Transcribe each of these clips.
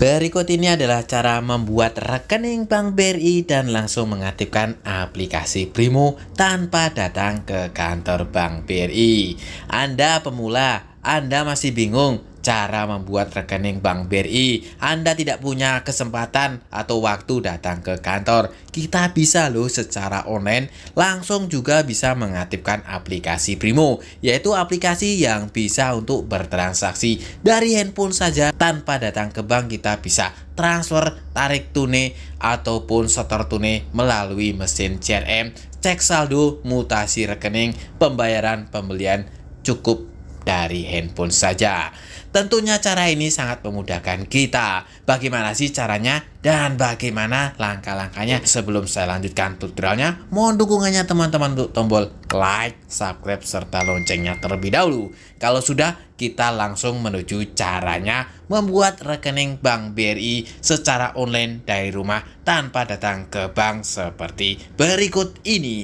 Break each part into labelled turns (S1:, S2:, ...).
S1: Berikut ini adalah cara membuat rekening Bank BRI dan langsung mengaktifkan aplikasi Primo tanpa datang ke kantor Bank BRI. Anda pemula, Anda masih bingung cara membuat rekening Bank BRI. Anda tidak punya kesempatan atau waktu datang ke kantor. Kita bisa loh secara online langsung juga bisa mengaktifkan aplikasi Primo, yaitu aplikasi yang bisa untuk bertransaksi dari handphone saja tanpa datang ke bank kita bisa transfer, tarik tunai, ataupun setor tunai melalui mesin CRM, cek saldo, mutasi rekening, pembayaran, pembelian, cukup dari handphone saja. Tentunya cara ini sangat memudahkan kita. Bagaimana sih caranya dan bagaimana langkah-langkahnya? Sebelum saya lanjutkan tutorialnya, mohon dukungannya teman-teman untuk tombol like, subscribe, serta loncengnya terlebih dahulu. Kalau sudah, kita langsung menuju caranya membuat rekening Bank BRI secara online dari rumah tanpa datang ke bank seperti berikut ini.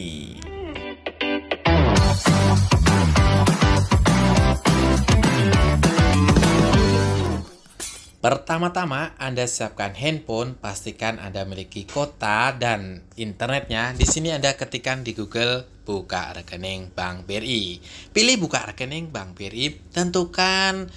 S1: Pertama-tama, Anda siapkan handphone, pastikan Anda memiliki kota dan internetnya. Di sini Anda ketikkan di Google buka rekening Bank BRI. Pilih buka rekening Bank BRI, tentukan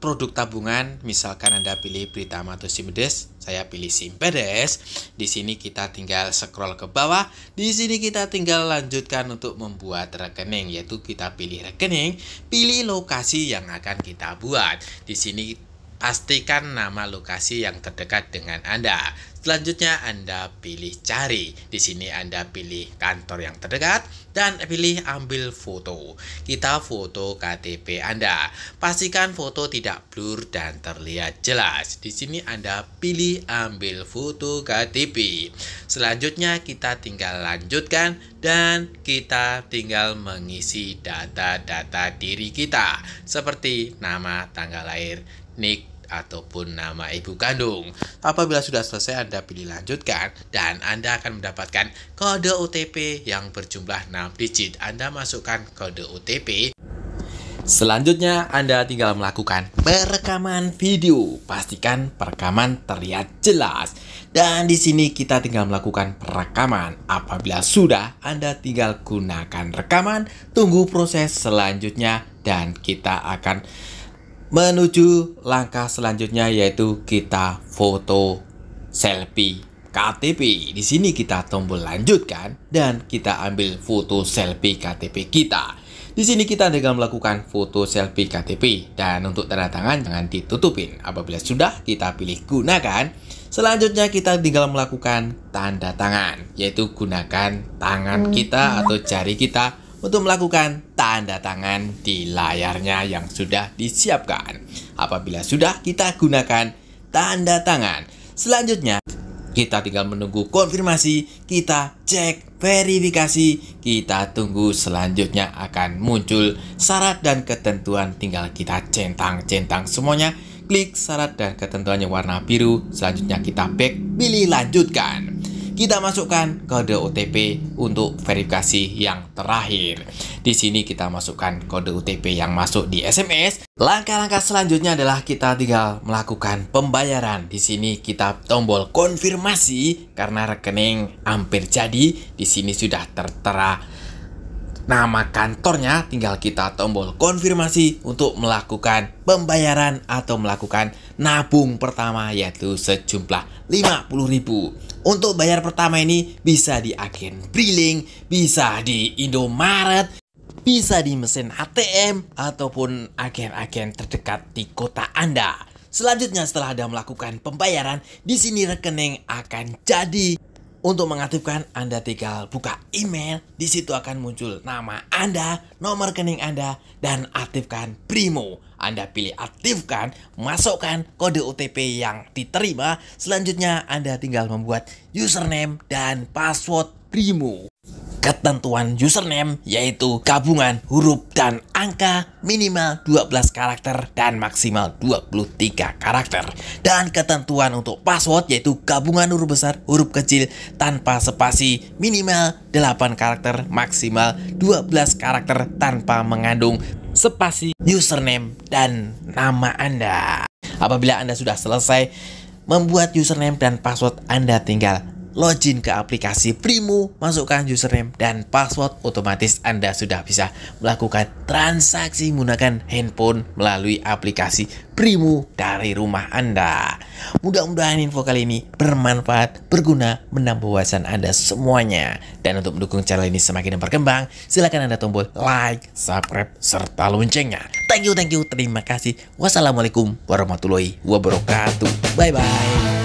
S1: produk tabungan, misalkan Anda pilih Britama atau Simpedes, saya pilih Simpedes. Di sini kita tinggal scroll ke bawah, di sini kita tinggal lanjutkan untuk membuat rekening, yaitu kita pilih rekening, pilih lokasi yang akan kita buat. Di sini Pastikan nama lokasi yang terdekat dengan Anda. Selanjutnya Anda pilih cari. Di sini Anda pilih kantor yang terdekat dan pilih ambil foto. Kita foto KTP Anda. Pastikan foto tidak blur dan terlihat jelas. Di sini Anda pilih ambil foto KTP. Selanjutnya kita tinggal lanjutkan dan kita tinggal mengisi data-data diri kita seperti nama, tanggal lahir, nik ataupun nama ibu kandung. Apabila sudah selesai, Anda pilih lanjutkan dan Anda akan mendapatkan kode OTP yang berjumlah 6 digit. Anda masukkan kode OTP Selanjutnya, Anda tinggal melakukan perekaman video. Pastikan perekaman terlihat jelas. Dan di sini kita tinggal melakukan perekaman. Apabila sudah, Anda tinggal gunakan rekaman, tunggu proses selanjutnya dan kita akan menuju langkah selanjutnya yaitu kita foto selfie KTP. Di sini kita tombol lanjutkan dan kita ambil foto selfie KTP kita. Di sini kita tinggal melakukan foto selfie KTP dan untuk tanda tangan jangan ditutupin. Apabila sudah kita pilih gunakan. Selanjutnya kita tinggal melakukan tanda tangan yaitu gunakan tangan hmm, kita atau jari kita untuk melakukan tanda tangan di layarnya yang sudah disiapkan. Apabila sudah, kita gunakan tanda tangan. Selanjutnya, kita tinggal menunggu konfirmasi, kita cek verifikasi, kita tunggu selanjutnya akan muncul syarat dan ketentuan tinggal kita centang-centang semuanya klik syarat dan ketentuannya warna biru, selanjutnya kita back, pilih lanjutkan kita masukkan kode OTP untuk verifikasi yang terakhir. Di sini kita masukkan kode OTP yang masuk di SMS. Langkah-langkah selanjutnya adalah kita tinggal melakukan pembayaran. Di sini kita tombol konfirmasi karena rekening hampir jadi. Di sini sudah tertera nama kantornya tinggal kita tombol konfirmasi untuk melakukan pembayaran atau melakukan nabung pertama yaitu sejumlah 50.000. Untuk bayar pertama ini bisa di agen Briling, bisa di Indomaret, bisa di mesin ATM ataupun agen-agen terdekat di kota Anda. Selanjutnya setelah Anda melakukan pembayaran, di sini rekening akan jadi untuk mengaktifkan, Anda tinggal buka email, di situ akan muncul nama Anda, nomor rekening Anda, dan aktifkan Primo. Anda pilih aktifkan, masukkan kode OTP yang diterima. Selanjutnya, Anda tinggal membuat username dan password Primo ketentuan username yaitu gabungan huruf dan angka minimal 12 karakter dan maksimal 23 karakter dan ketentuan untuk password yaitu gabungan huruf besar huruf kecil tanpa spasi minimal 8 karakter maksimal 12 karakter tanpa mengandung spasi username dan nama Anda apabila Anda sudah selesai membuat username dan password Anda tinggal login ke aplikasi Primo, masukkan username dan password, otomatis Anda sudah bisa melakukan transaksi menggunakan handphone melalui aplikasi Primo dari rumah Anda. Mudah-mudahan info kali ini bermanfaat, berguna, menambah wawasan Anda semuanya. Dan untuk mendukung channel ini semakin berkembang, silakan Anda tombol like, subscribe, serta loncengnya. Thank you, thank you, terima kasih. Wassalamualaikum warahmatullahi wabarakatuh. Bye-bye.